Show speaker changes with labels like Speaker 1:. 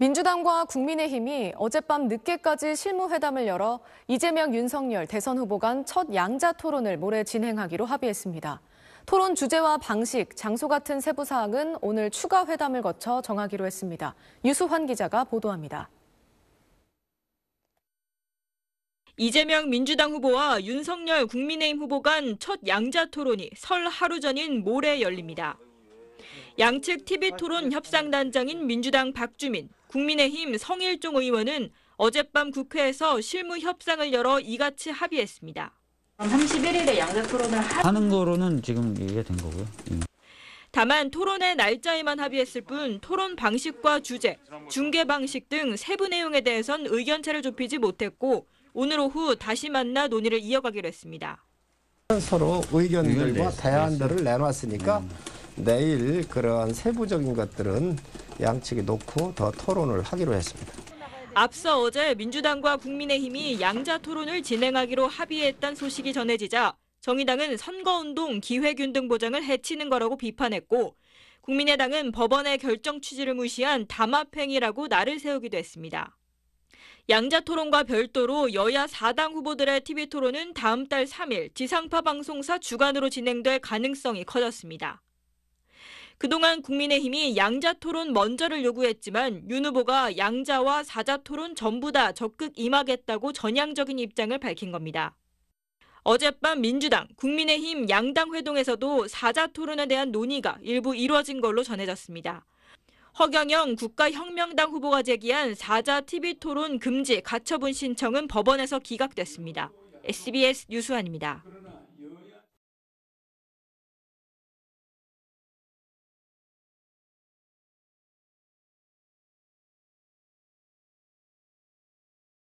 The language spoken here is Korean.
Speaker 1: 민주당과 국민의힘이 어젯밤 늦게까지 실무회담을 열어 이재명, 윤석열 대선 후보 간 첫 양자 토론을 모레 진행하기로 합의했습니다. 토론 주제와 방식, 장소 같은 세부 사항은 오늘 추가 회담을 거쳐 정하기로 했습니다. 유수환 기자가 보도합니다.
Speaker 2: 이재명 민주당 후보와 윤석열 국민의힘 후보 간 첫 양자 토론이 설 하루 전인 모레 열립니다. 양측 TV 토론 협상단장인 민주당 박주민, 국민의힘 성일종 의원은 어젯밤 국회에서 실무 협상을 열어 이같이 합의했습니다. 31일에 양자 토론을 하는 거로는 지금 얘기가 된 거고요. 예. 다만 토론의 날짜에만 합의했을 뿐 토론 방식과 주제, 중계 방식 등 세부 내용에 대해선 의견차를 좁히지 못했고 오늘 오후 다시 만나 논의를 이어가기로 했습니다.
Speaker 1: 서로 의견들과 대안들을 네. 내놨으니까 음. 내일 그러한 세부적인 것들은 양측이 놓고 더 토론을 하기로 했습니다.
Speaker 2: 앞서 어제 민주당과 국민의힘이 양자 토론을 진행하기로 합의했던 소식이 전해지자 정의당은 선거운동 기회균등 보장을 해치는 거라고 비판했고 국민의당은 법원의 결정 취지를 무시한 담합행위라고 날을 세우기도 했습니다. 양자 토론과 별도로 여야 4당 후보들의 TV 토론은 다음 달 3일 지상파 방송사 주간으로 진행될 가능성이 커졌습니다. 그동안 국민의힘이 양자 토론 먼저를 요구했지만 윤 후보가 양자와 사자 토론 전부 다 적극 임하겠다고 전향적인 입장을 밝힌 겁니다. 어젯밤 민주당, 국민의힘 양당 회동에서도 사자 토론에 대한 논의가 일부 이루어진 걸로 전해졌습니다. 허경영 국가혁명당 후보가 제기한 사자 TV 토론 금지 가처분 신청은 법원에서 기각됐습니다.
Speaker 1: SBS 유수환입니다.